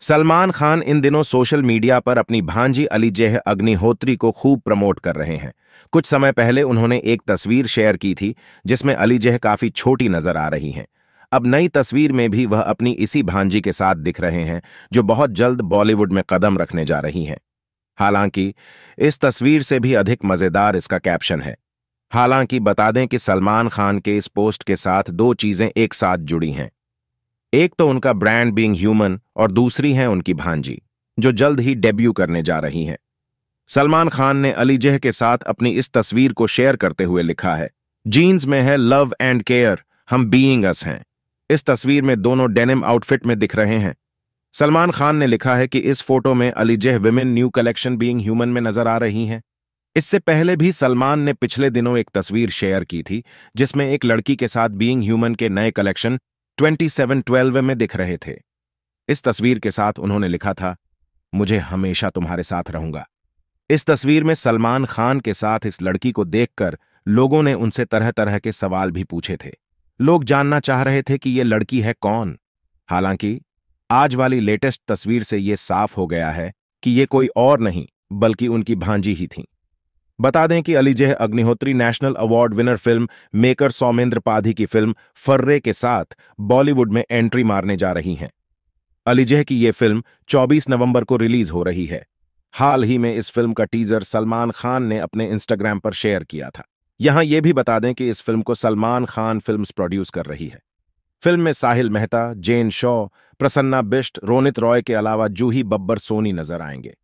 सलमान खान इन दिनों social media पर अपनी भांजी जेह अग्निहोत्री को खूब प्रमोट कर रहे हैं कुछ समय पहले उन्होंने एक तस्वीर शेयर की थी जिसमें अलीजह काफी छोटी नजर आ रही हैं अब नई तस्वीर में भी वह अपनी इसी भांजी के साथ दिख रहे हैं जो बहुत जल्द बॉलीवुड में कदम रखने जा रही हैं हालांकि इस तस्वीर से भी अधिक मजेदार इसका कैप्शन है हालांकि बता दें कि सलमान खान के इस पोस्ट के साथ दो चीजें एक साथ जुड़ी हैं एक तो उनका ब्रांड बीइंग ह्यूमन और दूसरी है उनकी भांजी जो जल्द ही डेब्यू करने जा रही हैं सलमान खान ने अली जह के साथ अपनी इस तस्वीर को शेयर करते हुए लिखा है जीन्स में है लव एंड केयर हम बीइंग अस हैं इस तस्वीर में दोनों डेनिम आउटफिट में दिख रहे हैं सलमान खान ने लिखा है कि इस फोटो में Alizeh women new collection being human में नजर आ रही हैं इससे पहले भी सलमान ने पिछले दिनों एक तस्वीर शेयर की थी जिसमें एक लड़की के साथ बीइंग ह्यूमन के नए कलेक्शन 2712 में दिख रहे थे इस तस्वीर के साथ उन्होंने लिखा था मुझे हमेशा तुम्हारे साथ रहूंगा इस तस्वीर में सलमान खान के साथ इस लड़की को देखकर लोगों ने उनसे तरह तरह के सवाल भी पूछे थे लोग जानना चाह रहे थे कि ये लड़की है कौन हालांकि आज वाली लेटेस्ट तस्वीर से ये साफ हो गया है कि ये कोई और नहीं बल्कि उनकी भांजी ही थी बता दें कि Alizeh Agnihotri national award winner film maker Soumendra Padhi की फिल्म फर्रे के साथ बॉलीवुड में एंट्री मारने जा रही हैं अलीजह की ये फिल्म 24 नवंबर को रिलीज हो रही है हाल ही में इस फिल्म का टीजर सलमान खान ने अपने इंस्टाग्राम पर शेयर किया था यहां यह भी बता दें कि इस फिल्म को सलमान खान फिल्म प्रोड्यूस कर रही है फिल्म में साहिल मेहता जेन शॉ प्रसन्ना बिष्ट रोनित रॉय के अलावा जूही बब्बर सोनी नजर आएंगे